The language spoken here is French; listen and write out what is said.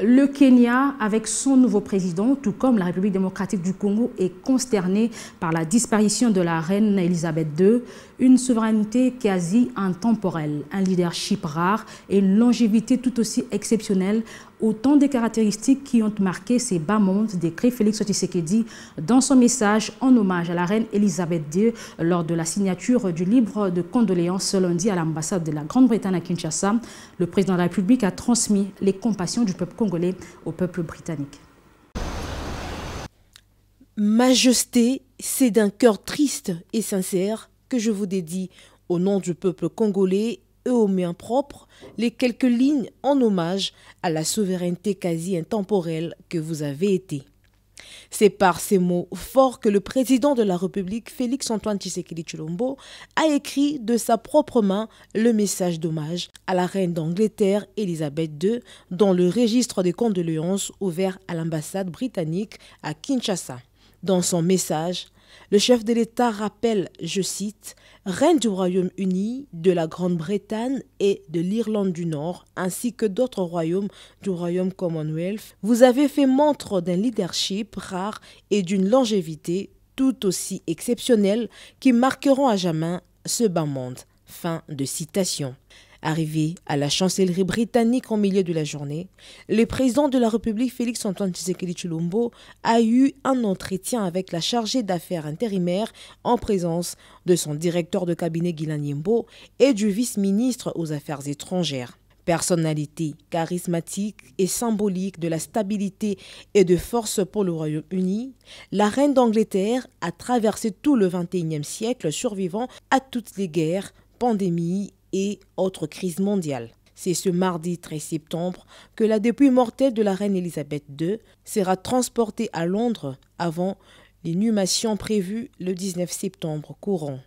Le Kenya, avec son nouveau président, tout comme la République démocratique du Congo, est consterné par la disparition de la reine Elisabeth II, une souveraineté quasi intemporelle, un leadership rare et une longévité tout aussi exceptionnelle autant de caractéristiques qui ont marqué ces bas mondes, décrit Félix Tshisekedi dans son message en hommage à la reine Elisabeth II lors de la signature du livre de condoléances ce lundi à l'ambassade de la Grande-Bretagne à Kinshasa. Le président de la République a transmis les compassions du peuple congolais au peuple britannique. Majesté, c'est d'un cœur triste et sincère que je vous dédie au nom du peuple congolais au aux propre, les quelques lignes en hommage à la souveraineté quasi intemporelle que vous avez été. C'est par ces mots forts que le président de la République, Félix Antoine Tshisekedi Chulombo, a écrit de sa propre main le message d'hommage à la reine d'Angleterre, Elisabeth II, dans le registre des condoléances ouvert à l'ambassade britannique à Kinshasa. Dans son message, le chef de l'État rappelle, je cite, Reine du Royaume-Uni, de la Grande-Bretagne et de l'Irlande du Nord, ainsi que d'autres royaumes du Royaume Commonwealth, vous avez fait montre d'un leadership rare et d'une longévité tout aussi exceptionnelle qui marqueront à jamais ce bas monde. Fin de citation. Arrivé à la chancellerie britannique en milieu de la journée, le président de la République Félix-Antoine Tshisekedi Chulombo a eu un entretien avec la chargée d'affaires intérimaire en présence de son directeur de cabinet Guylain et du vice-ministre aux Affaires étrangères. Personnalité charismatique et symbolique de la stabilité et de force pour le Royaume-Uni, la reine d'Angleterre a traversé tout le XXIe siècle survivant à toutes les guerres, pandémies et autres crises mondiale. C'est ce mardi 13 septembre que la dépouille mortelle de la reine Elisabeth II sera transportée à Londres avant l'inhumation prévue le 19 septembre courant.